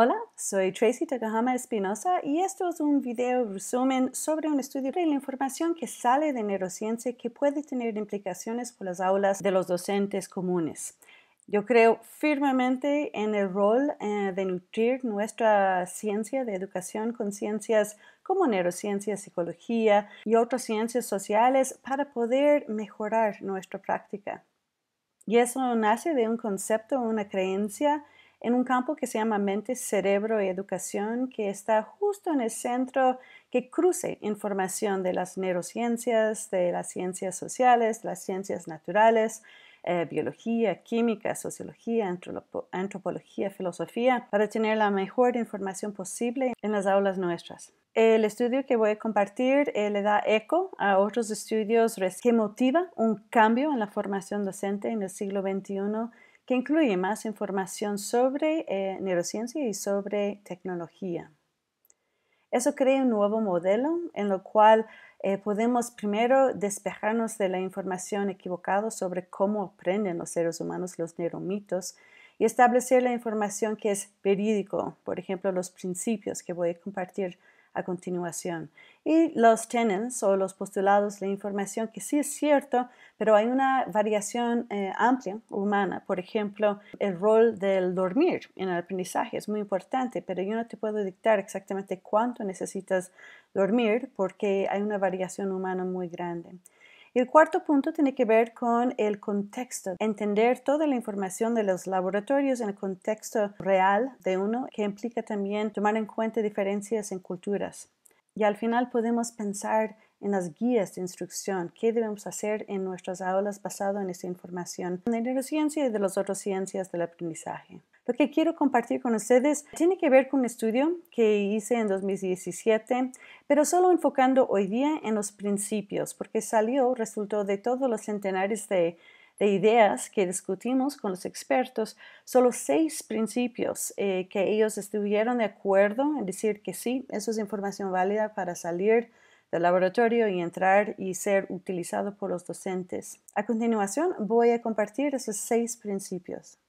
Hola, soy Tracy Takahama Espinosa y esto es un video resumen sobre un estudio de la información que sale de neurociencia que puede tener implicaciones por las aulas de los docentes comunes. Yo creo firmemente en el rol eh, de nutrir nuestra ciencia de educación con ciencias como neurociencia, psicología y otras ciencias sociales para poder mejorar nuestra práctica. Y eso nace de un concepto, una creencia en un campo que se llama mente, cerebro y educación, que está justo en el centro, que cruce información de las neurociencias, de las ciencias sociales, las ciencias naturales, eh, biología, química, sociología, antropología, filosofía, para tener la mejor información posible en las aulas nuestras. El estudio que voy a compartir eh, le da eco a otros estudios que motiva un cambio en la formación docente en el siglo XXI que incluye más información sobre eh, neurociencia y sobre tecnología. Eso crea un nuevo modelo en lo cual eh, podemos primero despejarnos de la información equivocada sobre cómo aprenden los seres humanos los neuromitos y establecer la información que es verídico, por ejemplo, los principios que voy a compartir a continuación. Y los tenets o los postulados, de información que sí es cierto, pero hay una variación eh, amplia humana. Por ejemplo, el rol del dormir en el aprendizaje es muy importante, pero yo no te puedo dictar exactamente cuánto necesitas dormir porque hay una variación humana muy grande. el cuarto punto tiene que ver con el contexto, entender toda la información de los laboratorios en el contexto real de uno, que implica también tomar en cuenta diferencias en culturas. Y al final podemos pensar en las guías de instrucción, qué debemos hacer en nuestras aulas basado en esta información de neurociencia y de las otras ciencias del aprendizaje. Lo que quiero compartir con ustedes tiene que ver con un estudio que hice en 2017, pero solo enfocando hoy día en los principios, porque salió, resultó de todos los centenares de, ideas que discutimos con los expertos, solo seis principios eh, que ellos estuvieron de acuerdo en decir que sí, eso es información válida para salir del laboratorio y entrar y ser utilizado por los docentes. A continuación voy a compartir esos seis principios.